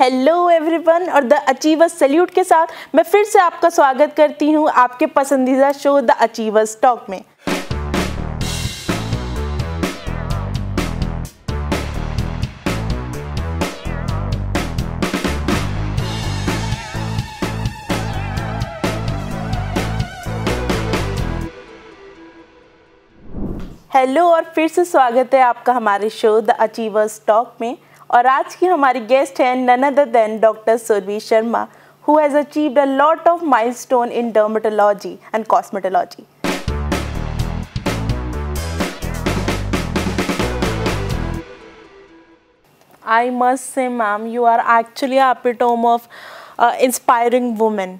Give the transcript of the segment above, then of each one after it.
Hello everyone और the achievers salute के साथ मैं फिर से आपका स्वागत करती हूँ आपके पसंदीदा शो द अचीवर्स टॉक में हेलो और फिर से स्वागत है आपका हमारे शो द अचीवर्स टॉक में और आज की हमारी गेस्ट हैं none other than doctor Survi Sharma who has achieved a lot of milestone in dermatology and cosmetology I must say ma'am you are actually epitome of inspiring women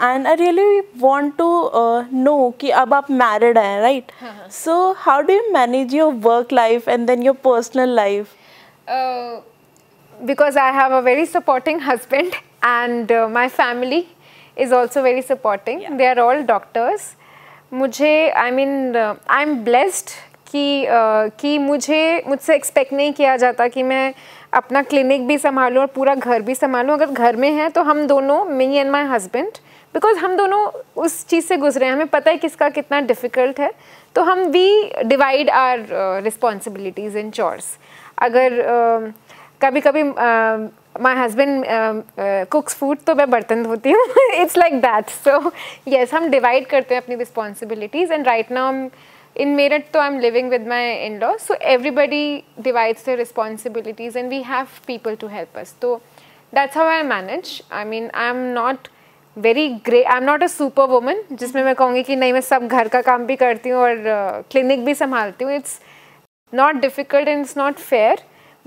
and I really want to know कि अब आप married हैं right so how do you manage your work life and then your personal life Uh, because I have a very supporting husband and uh, my family is also very supporting. Yeah. They are all doctors. मुझे I mean I am blessed कि uh, कि मुझे मुझसे expect नहीं किया जाता कि मैं अपना क्लिनिक भी संभालूँ और पूरा घर भी संभालूँ अगर घर में है तो हम दोनों me and my husband because हम दोनों उस चीज़ से गुजरे हैं हमें पता है किसका कितना डिफ़िकल्ट है तो हम we divide our responsibilities in chores अगर कभी कभी माई हस्बैंड कुक्स फूड तो मैं बर्तन धोती हूँ it's like that so yes हम डिवाइड करते हैं अपनी responsibilities and right now in Meerut तो I am living with my in law so everybody divides the responsibilities and we have people to help us तो that's how I manage I mean I am not very great I am not a super woman जिसमें मैं कहूँगी कि नहीं मैं सब घर का काम भी करती हूँ और क्लिनिक uh, भी संभालती हूँ it's not difficult and it's not fair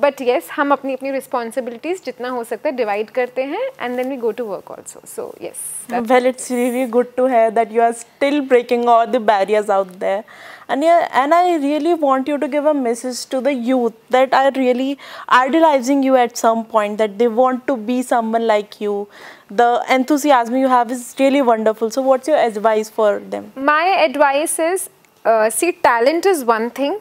but yes hum apni apni responsibilities jitna ho sakta divide karte hain and then we go to work also so yes well it's really good to hear that you are still breaking all the barriers out there and yeah, and i really want you to give a message to the youth that are really idealizing you at some point that they want to be someone like you the enthusiasm you have is really wonderful so what's your advice for them my advice is uh, see talent is one thing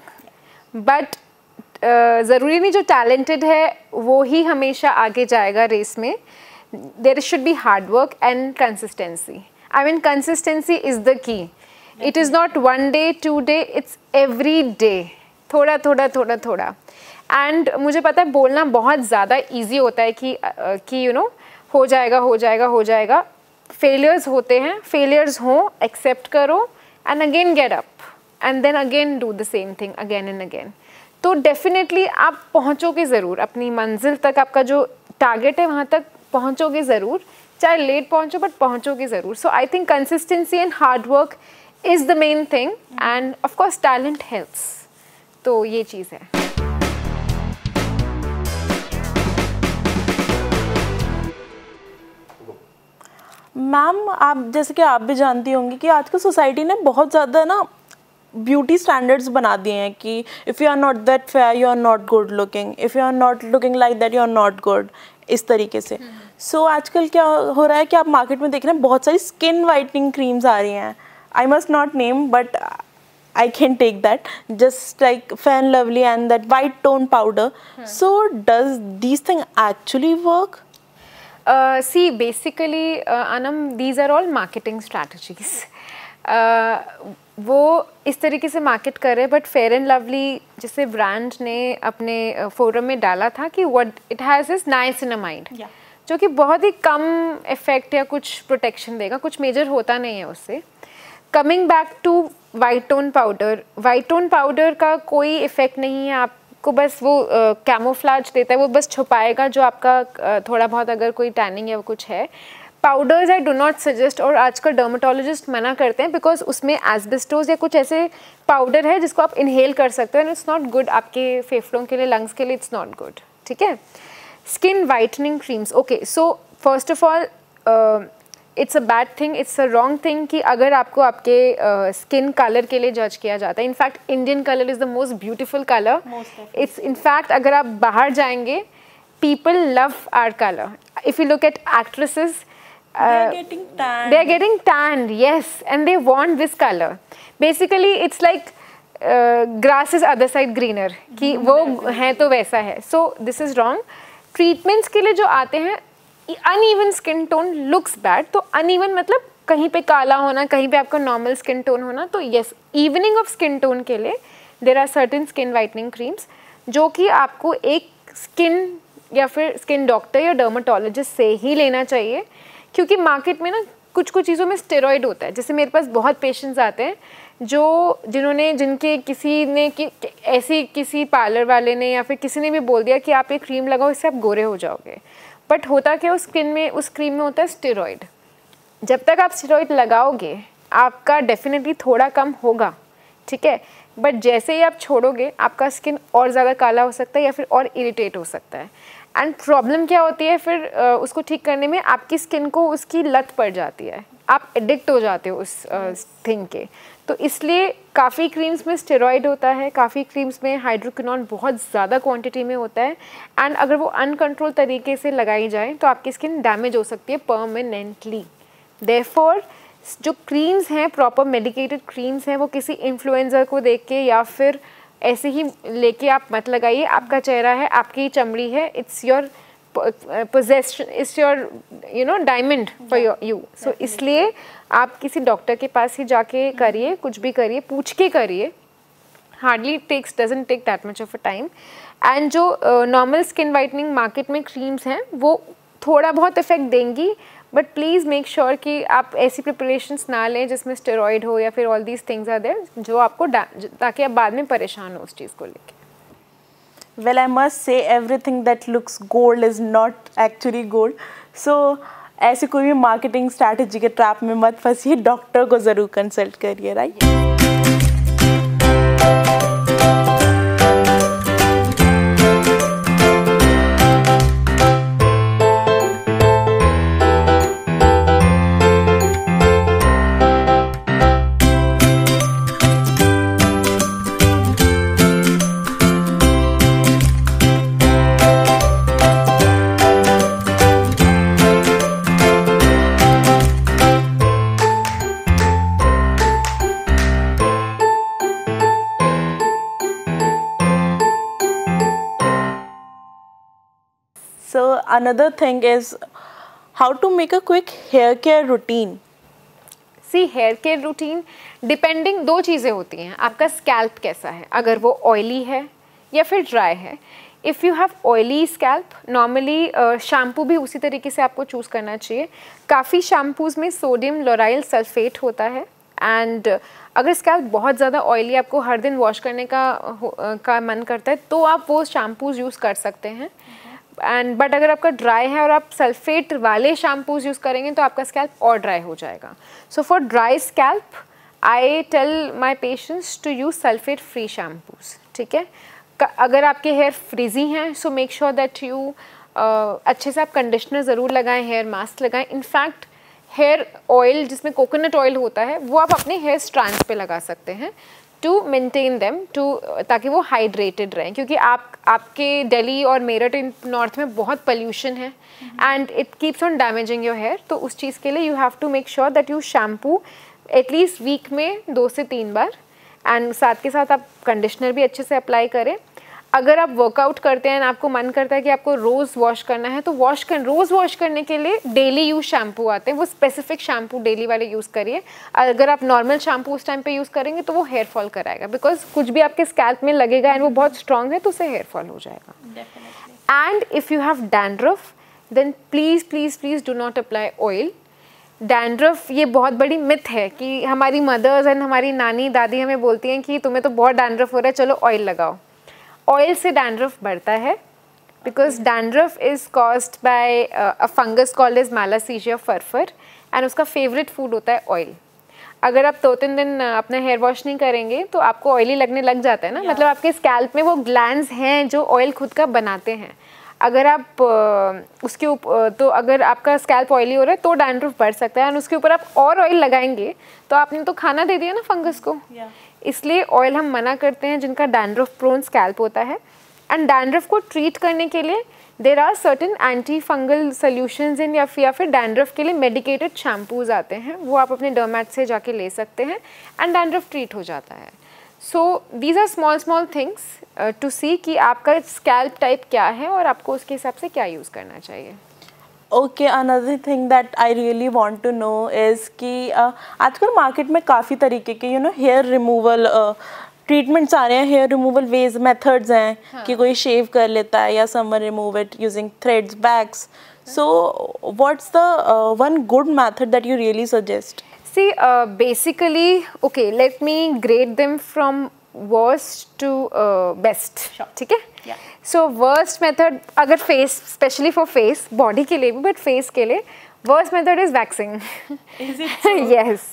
but uh, ज़रूरी नहीं जो talented है वो ही हमेशा आगे जाएगा race में there should be hard work and consistency I mean consistency is the key it is not one day two day it's every day थोड़ा थोड़ा थोड़ा थोड़ा एंड मुझे पता है बोलना बहुत ज़्यादा ईजी होता है कि uh, कि यू नो हो जाएगा हो जाएगा हो जाएगा फेलियर्स होते हैं फेलियर्स हों एक्सेप्ट करो and again get up and then again do the same thing again and again तो डेफिनेटली आप पहुँचोगे ज़रूर अपनी मंजिल तक आपका जो टारगेट है वहाँ तक पहुँचोगे ज़रूर चाहे लेट पहुँचो बट पहुँचोगे ज़रूर so I think consistency and hard work is the main thing and of course talent helps तो ये चीज़ है मैम आप जैसे कि आप भी जानती होंगी कि आजकल सोसाइटी ने बहुत ज़्यादा ना ब्यूटी स्टैंडर्ड्स बना दिए हैं कि if you are not that fair you are not good looking if you are not looking like that you are not good इस तरीके से सो so, आजकल क्या हो रहा है कि आप मार्केट में देख रहे हैं बहुत सारी स्किन वाइटनिंग क्रीम्स आ रही हैं I must not name but I can take that just like fair and lovely and that white tone powder so does these thing actually work see basically अनम these are all marketing strategies वो इस तरीके से market कर रहे हैं but fair and lovely जैसे brand ने अपने फोरम में डाला था कि what it has is nice in mind जो कि बहुत ही कम इफेक्ट या कुछ प्रोटेक्शन देगा कुछ मेजर होता नहीं है उससे coming back to white tone powder white tone powder का कोई इफेक्ट नहीं है आपको बस वो कैमोफ्लाज uh, देता है वो बस छुपाएगा जो आपका uh, थोड़ा बहुत अगर कोई टैनिंग या कुछ है powders I do not suggest और आजकल डर्माटोलॉजिस्ट मना करते हैं बिकॉज उसमें एसबेस्टोज या कुछ ऐसे पाउडर है जिसको आप इनहेल कर सकते हो एंड इट्स नॉट गुड आपके फेफड़ों के लिए लंग्स के लिए इट्स नॉट गुड ठीक है skin whitening creams okay so first of all it's a bad thing it's a wrong thing कि अगर आपको आपके स्किन uh, कलर के लिए जज किया जाता है in fact Indian colour is the most beautiful colour it's in fact अगर आप बाहर जाएंगे people love our colour if you look at actresses Uh, they're getting tan. They're getting tanned, yes, and they want this color. Basically, it's like grass is other side greener कि वो है तो वैसा है so this is wrong treatments के लिए जो आते हैं uneven skin tone looks bad तो अनइवन मतलब कहीं पे काला होना कहीं पे आपका नॉर्मल स्किन टोन होना तो yes evening of skin tone के लिए there are certain skin whitening creams जो कि आपको एक स्किन या फिर स्किन डॉक्टर या डर्माटोलॉजिस्ट से ही लेना चाहिए क्योंकि मार्केट में ना कुछ कुछ चीज़ों में स्टेरॉयड होता है जैसे मेरे पास बहुत पेशेंट्स आते हैं जो जिन्होंने जिनके किसी ने कि, ऐसी किसी पार्लर वाले ने या फिर किसी ने भी बोल दिया कि आप ये क्रीम लगाओ इससे आप गोरे हो जाओगे बट होता क्या उस स्किन में उस क्रीम में होता है स्टेरॉयड जब तक आप स्टेरॉयड लगाओगे आपका डेफिनेटली थोड़ा कम होगा ठीक है बट जैसे ही आप छोड़ोगे आपका स्किन और ज़्यादा काला हो सकता है या फिर और इरिटेट हो सकता है एंड प्रॉब्लम क्या होती है फिर उसको ठीक करने में आपकी स्किन को उसकी लत पड़ जाती है आप एडिक्ट हो जाते हो उस थिंग के तो इसलिए काफ़ी क्रीम्स में स्टेरॉइड होता है काफ़ी क्रीम्स में हाइड्रोकिन बहुत ज़्यादा क्वांटिटी में होता है एंड अगर वो अनकंट्रोल तरीके से लगाई जाए तो आपकी स्किन डैमेज हो सकती है परमानेंटली देफोर जो क्रीम्स हैं प्रॉपर मेडिकेटेड क्रीम्स हैं वो किसी इन्फ्लुन्जर को देख के या फिर ऐसे ही लेके आप मत लगाइए आपका चेहरा है आपकी चमड़ी है it's your possession it's your you know diamond for you so इसलिए आप किसी डॉक्टर के पास ही जाके करिए mm-hmm. कुछ भी करिए पूछ के करिए hardly takes doesn't take that much of a time and जो नॉर्मल स्किन वाइटनिंग मार्केट में क्रीम्स हैं वो थोड़ा बहुत इफेक्ट देंगी बट प्लीज़ मेक श्योर कि आप ऐसी प्रिपरेशंस ना लें जिसमें स्टेरॉइड हो या फिर all these things are there जो आपको ताकि आप बाद में परेशान हो उस चीज़ को लेकर well I must say everything that looks gold is not actually gold so ऐसी कोई भी मार्केटिंग स्ट्रैटेजी के ट्रैप में मत फंसिए डॉक्टर को ज़रूर कंसल्ट करिए right so another thing is how to make a quick hair care routine see hair care routine depending दो चीज़ें होती हैं आपका स्कैल्प कैसा है अगर वो ऑयली है या फिर ड्राई है if you have oily scalp normally shampoo भी उसी तरीके से आपको चूज़ करना चाहिए काफ़ी शैम्पूज़ में सोडियम लोराइल सल्फेट होता है एंड अगर स्कैल्प बहुत ज़्यादा ऑयली आपको हर दिन वॉश करने का uh, का मन करता है तो आप वो शैम्पूज़ यूज़ कर सकते हैं एंड बट अगर आपका ड्राई है और आप सल्फेट वाले शैम्पूज यूज़ करेंगे तो आपका स्कैल्प और ड्राई हो जाएगा so for dry scalp I tell my patients to use sulphate free shampoos ठीक है अगर आपके हेयर फ्रीजी हैं so make sure that you अच्छे से आप कंडीशनर ज़रूर लगाएं हेयर मास्क लगाएं इनफैक्ट हेयर ऑयल जिसमें कोकोनट ऑयल होता है वो आप अपने हेयर स्ट्रैंड पे लगा सकते हैं टू मेंटेन देम टू ताकि वो हाइड्रेटेड रहें क्योंकि आप आपके दिल्ली और मेरठ इन नॉर्थ में बहुत पोल्यूशन है and it keeps on damaging your hair तो उस चीज़ के लिए you have to make sure that you shampoo at least week में दो से तीन बार एंड साथ के साथ आप कंडीशनर भी अच्छे से अप्लाई करें अगर आप वर्कआउट करते हैं आपको मन करता है कि आपको रोज़ वॉश करना है तो वॉश कर रोज़ वॉश करने के लिए डेली यूज शैम्पू आते हैं वो स्पेसिफिक शैम्पू डेली वाले यूज़ करिए अगर आप नॉर्मल शैम्पू उस टाइम पे यूज़ करेंगे तो वो हेयर फॉल कराएगा बिकॉज कुछ भी आपके स्कैल्प में लगेगा एंड वो बहुत स्ट्रांग है तो उसे हेयर फॉल हो जाएगा and if you have dandruff then please please please do not apply oil dandruff ये बहुत बड़ी मिथ है कि हमारी मदर्स एंड हमारी नानी दादी हमें बोलती हैं कि तुम्हें तो बहुत डैंड्रफ हो रहा है चलो ऑयल लगाओ ऑयल से डैंड्रफ बढ़ता है because dandruff is caused by a fungus called is Malassezia furfur and उसका फेवरेट फूड होता है ऑयल अगर आप दो तीन दिन uh, अपना हेयर वॉश नहीं करेंगे तो आपको ऑयली लगने लग जाता है ना yeah. मतलब आपके स्कैल्प में वो ग्लैंड हैं जो ऑयल खुद का बनाते हैं अगर आप uh, उसके ऊपर uh, तो अगर आपका स्कैल्प ऑयली हो रहा है तो डैंड्रफ बढ़ सकता है एंड उसके ऊपर आप और ऑयल लगाएंगे तो आपने तो खाना दे दिया ना फंगस को yeah. इसलिए ऑयल हम मना करते हैं जिनका डैंड्रफ प्रोन स्कैल्प होता है एंड डैंड्रफ को ट्रीट करने के लिए there are certain anti fungal solution in या फिर या फिर डैंड्रफ के लिए मेडिकेटेड शैम्पूज आते हैं वो आप अपने डर्मैट से जाके ले सकते हैं एंड डैंड्रफ ट्रीट हो जाता है so these are small small things to see कि आपका स्कैल्प टाइप क्या है और आपको उसके हिसाब से क्या यूज़ करना चाहिए okay another thing that I really want to know is कि uh, आजकल मार्केट में काफ़ी तरीके के you know hair removal treatments आ रहे हैं हेयर रिमूवल वेज मेथड्स हैं हाँ. कि कोई शेव कर लेता है या some are remove it using threads bags so what's the one good method that you really suggest see basically okay let me grade them from worst to best ठीक है सो वर्स्ट मेथड अगर face specially for face body के लिए भी but face के लिए worst method is waxing yes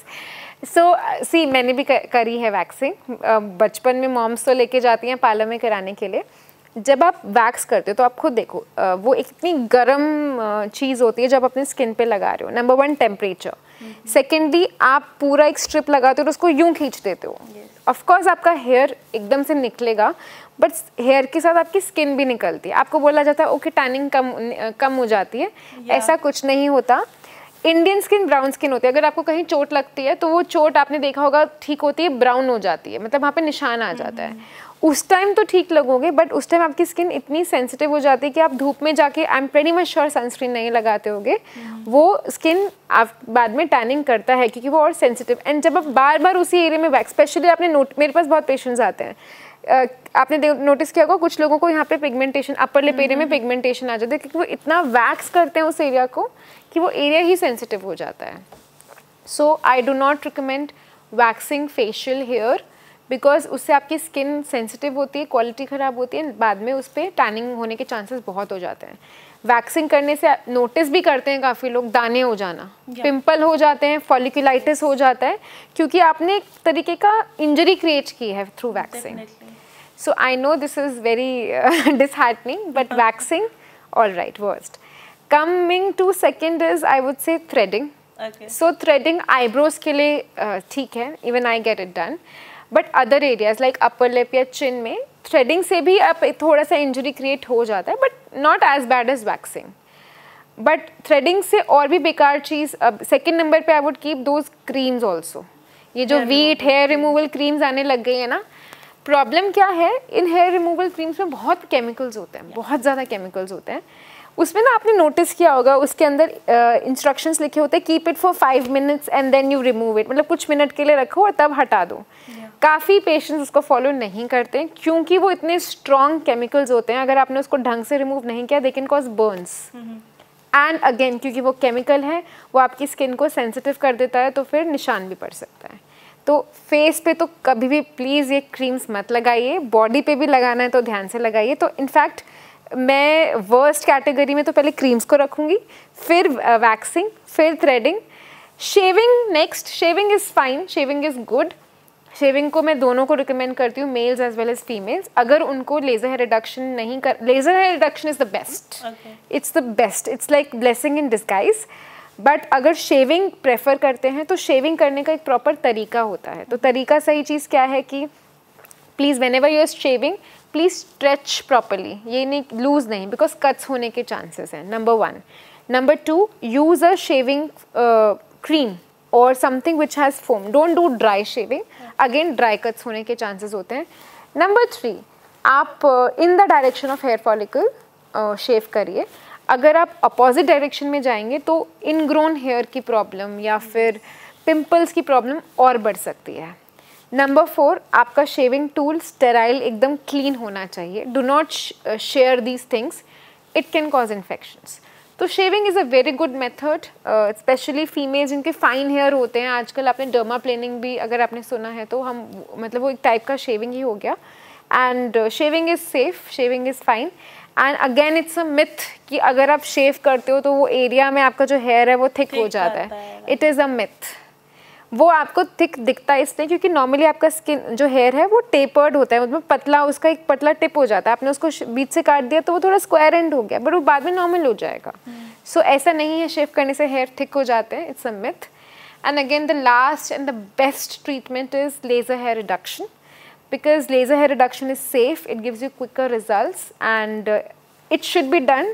so see मैंने भी करी है वैक्सिंग uh, बचपन में मॉम्स तो लेके जाती हैं पार्लर में कराने के लिए जब आप वैक्स करते हो तो आप खुद देखो uh, वो एक इतनी गर्म uh, चीज़ होती है जब अपने स्किन पे लगा रहे हो नंबर वन टेम्परेचर सेकेंडली आप पूरा एक स्ट्रिप लगाते हो और उसको यूं खींच देते हो yes. ऑफकोर्स आपका हेयर एकदम से निकलेगा बट हेयर के साथ आपकी स्किन भी निकलती है आपको बोला जाता है ओके टैनिंग कम कम हो जाती है yeah. ऐसा कुछ नहीं होता इंडियन स्किन ब्राउन स्किन होती है अगर आपको कहीं चोट लगती है तो वो चोट आपने देखा होगा ठीक होती है ब्राउन हो जाती है मतलब वहाँ पे निशान आ जाता है हम्म। उस टाइम तो ठीक लगोगे बट उस टाइम आपकी स्किन इतनी सेंसिटिव हो जाती है कि आप धूप में जाके I am very much sure sunscreen नहीं लगाते होगे वो स्किन आप बाद में टैनिंग करता है क्योंकि वो और सेंसिटिव एंड जब आप बार बार उसी एरिया में वैक्स स्पेशली आपने नोट मेरे पास बहुत पेशेंट्स आते हैं Uh, आपने नोटिस किया होगा कुछ लोगों को यहाँ पे पिगमेंटेशन अपर लिप एरिया में पिगमेंटेशन हम्म, हम्म, हम्म। आ जाता है क्योंकि वो इतना वैक्स करते हैं उस एरिया को कि वो एरिया ही सेंसिटिव हो जाता है so I do not recommend waxing facial hair because उससे आपकी स्किन सेंसिटिव होती है क्वालिटी ख़राब होती है बाद में उस पर टैनिंग होने के चांसेस बहुत हो जाते हैं वैक्सिंग करने से नोटिस भी करते हैं काफ़ी लोग दाने हो जाना पिंपल हो जाते हैं फॉलिकुलाइटिस हो जाता है क्योंकि आपने एक तरीके का इंजरी क्रिएट की है through waxing so I know this is very disheartening but waxing all right worst coming to second is I would say threading so threading eyebrows के लिए uh, ठीक है even I get it done but other areas like upper lip या chin में threading से भी आप थोड़ा सा इंजरी क्रिएट हो जाता है but not as bad as waxing but threading से और भी बेकार चीज़ अब सेकेंड नंबर पे I would keep those creams also ये जो वीट हेयर रिमूवल क्रीम्स आने लग गई है ना प्रॉब्लम क्या है इन हेयर रिमूवल क्रीम्स में बहुत केमिकल्स होते हैं बहुत ज़्यादा केमिकल्स होते हैं उसमें ना आपने नोटिस किया होगा उसके अंदर इंस्ट्रक्शंस uh, लिखे होते हैं keep it for five minutes and then you remove it मतलब कुछ मिनट के लिए रखो और तब हटा दो yeah. काफ़ी पेशेंट्स उसको फॉलो नहीं करते हैं क्योंकि वो इतने स्ट्रॉन्ग केमिकल्स होते हैं अगर आपने उसको ढंग से रिमूव नहीं किया they can cause burns and again क्योंकि वो केमिकल है वो आपकी स्किन को सेंसिटिव कर देता है तो फिर निशान भी पड़ सकता है तो फेस पे तो कभी भी प्लीज़ ये क्रीम्स मत लगाइए बॉडी पे भी लगाना है तो ध्यान से लगाइए तो इनफैक्ट मैं वर्स्ट कैटेगरी में तो पहले क्रीम्स को रखूँगी फिर वैक्सिंग uh, फिर threading shaving next shaving is fine shaving is good shaving को मैं दोनों को रिकमेंड करती हूँ males as well as females अगर उनको लेज़र हेयर रिडक्शन नहीं कर laser hair reduction is the best it's the best it's like blessing in disguise but अगर शेविंग प्रेफर करते हैं तो शेविंग करने का एक प्रॉपर तरीका होता है तो तरीका सही चीज़ क्या है कि please whenever you're shaving please stretch properly ये नहीं लूज़ नहीं बिकॉज कट्स होने के चांसेस हैं number one number two use a shaving cream और something which has foam don't do dry shaving again dry cuts होने के chances होते हैं नंबर थ्री आप in the direction of hair follicle shave करिए अगर आप अपोजिट डायरेक्शन में जाएंगे तो इनग्रोन हेयर की प्रॉब्लम या फिर पिंपल्स की प्रॉब्लम और बढ़ सकती है नंबर फोर आपका शेविंग टूल स्टेराइल एकदम क्लीन होना चाहिए do not share these things it can cause infections तो shaving is a very good method specially female जिनके फाइन हेयर होते हैं आजकल आपने डर्मा प्लेनिंग भी अगर आपने सुना है तो हम मतलब वो एक टाइप का शेविंग ही हो गया and shaving is safe shaving is fine and again it's a myth कि अगर आप शेव करते हो तो वो एरिया में आपका जो हेयर है वो थिक हो जाता है इट इज़ अ मिथ वो आपको थिक दिखता है इसलिए क्योंकि नॉर्मली आपका स्किन जो हेयर है वो टेपर्ड होता है मतलब पतला उसका एक पतला टिप हो जाता है आपने उसको बीच से काट दिया तो वो थोड़ा स्क्वायर एंड हो गया बट वो बाद में नॉर्मल हो जाएगा सो हम्म। so, ऐसा नहीं है शेव करने से हेयर थिक हो जाते हैं it's a myth and again the last and the best treatment is laser hair reduction because laser hair reduction is safe it gives you quicker result and it should be done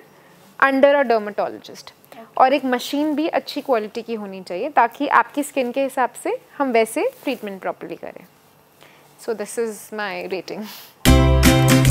under a dermatologist और एक machine भी अच्छी quality की होनी चाहिए ताकि आपकी skin के हिसाब से हम वैसे ट्रीटमेंट प्रॉपरली करें so this is my rating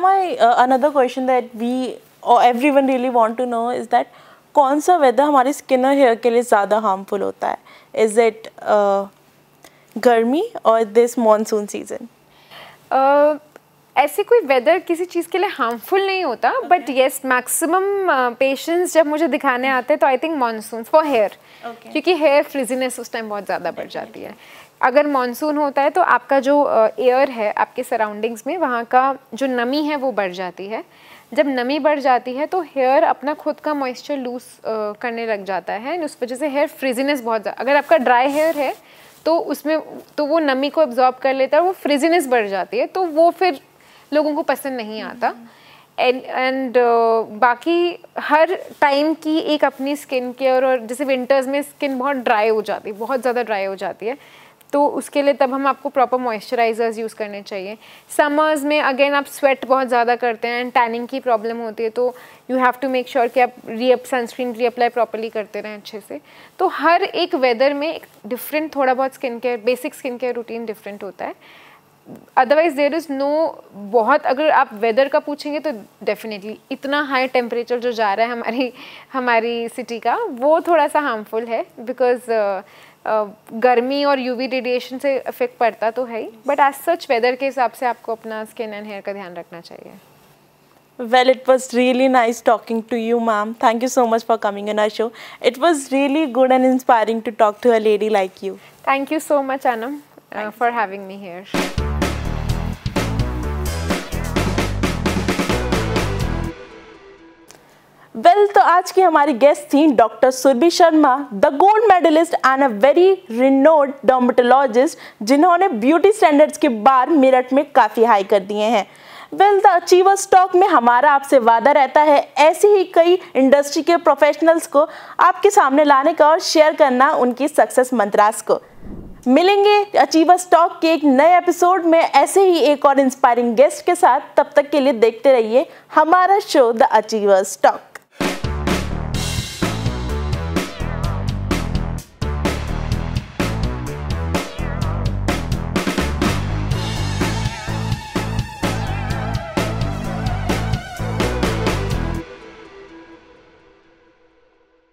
my uh, another question that we or everyone really want to know is that कौन सा वेदर हमारे स्किन और हेयर के लिए ज़्यादा हार्मफुल होता है इज़ इट uh, गर्मी और दिस मानसून सीजन ऐसे कोई वेदर किसी चीज़ के लिए हार्मफुल नहीं होता बट येस मैक्सिमम पेशेंट्स जब मुझे दिखाने आते हैं तो I think monsoon for hair क्योंकि हेयर फ्रिजीनेस उस टाइम बहुत ज़्यादा बढ़ जाती है अगर मानसून होता है तो आपका जो एयर है आपके सराउंडिंग्स में वहाँ का जो नमी है वो बढ़ जाती है जब नमी बढ़ जाती है तो हेयर अपना खुद का मॉइस्चर लूज करने लग जाता है एंड उस वजह से हेयर फ्रिजीनेस बहुत अगर आपका ड्राई हेयर है तो उसमें तो वो नमी को एब्जॉर्ब कर लेता है और वो फ्रिजीनेस बढ़ जाती है तो वो फिर लोगों को पसंद नहीं आता एंड एंड uh, बाकी हर टाइम की एक अपनी स्किन केयर और जैसे विंटर्स में स्किन बहुत ड्राई हो जाती है बहुत ज़्यादा ड्राई हो जाती है तो उसके लिए तब हम आपको प्रॉपर मॉइस्चराइज़र्स यूज़ करने चाहिए समर्स में अगेन आप स्वेट बहुत ज़्यादा करते हैं एंड टैनिंग की प्रॉब्लम होती है तो you have to make sure कि आप रीअप सनस्क्रीन रीअप्लाई प्रॉपरली करते रहें अच्छे से तो हर एक वेदर में एक डिफरेंट थोड़ा बहुत skin care basic skin care routine different होता है अदरवाइज देर इज़ नो बहुत अगर आप वेदर का पूछेंगे तो डेफिनेटली इतना हाई टेम्परेचर जो जा रहा है हमारी हमारी सिटी का वो थोड़ा सा हार्मफुल है बिकॉज गर्मी और यूवी रेडिएशन से इफेक्ट पड़ता तो है ही बट एज सच वेदर के हिसाब से आपको अपना स्किन एंड हेयर का ध्यान रखना चाहिए well it was really nice talking to you ma'am thank you so much for coming N R show it was really good and inspiring to talk to a lady like you thank you so much Anam for having me here well well, तो आज की हमारी guest थी doctor Surbhi Sharma the gold medallist and a very renowned dermatologist जिन्होंने beauty standards के बार मेरठ में काफ़ी हाई कर दिए हैं वेल द अचीवर स्टॉक में हमारा आपसे वादा रहता है ऐसे ही कई इंडस्ट्री के प्रोफेशनल्स को आपके सामने लाने का और शेयर करना उनकी सक्सेस मंत्रास को मिलेंगे अचीवर स्टॉक के एक नए एपिसोड में ऐसे ही एक और इंस्पायरिंग गेस्ट के साथ तब तक के लिए देखते रहिए हमारा शो द अचीवर स्टॉक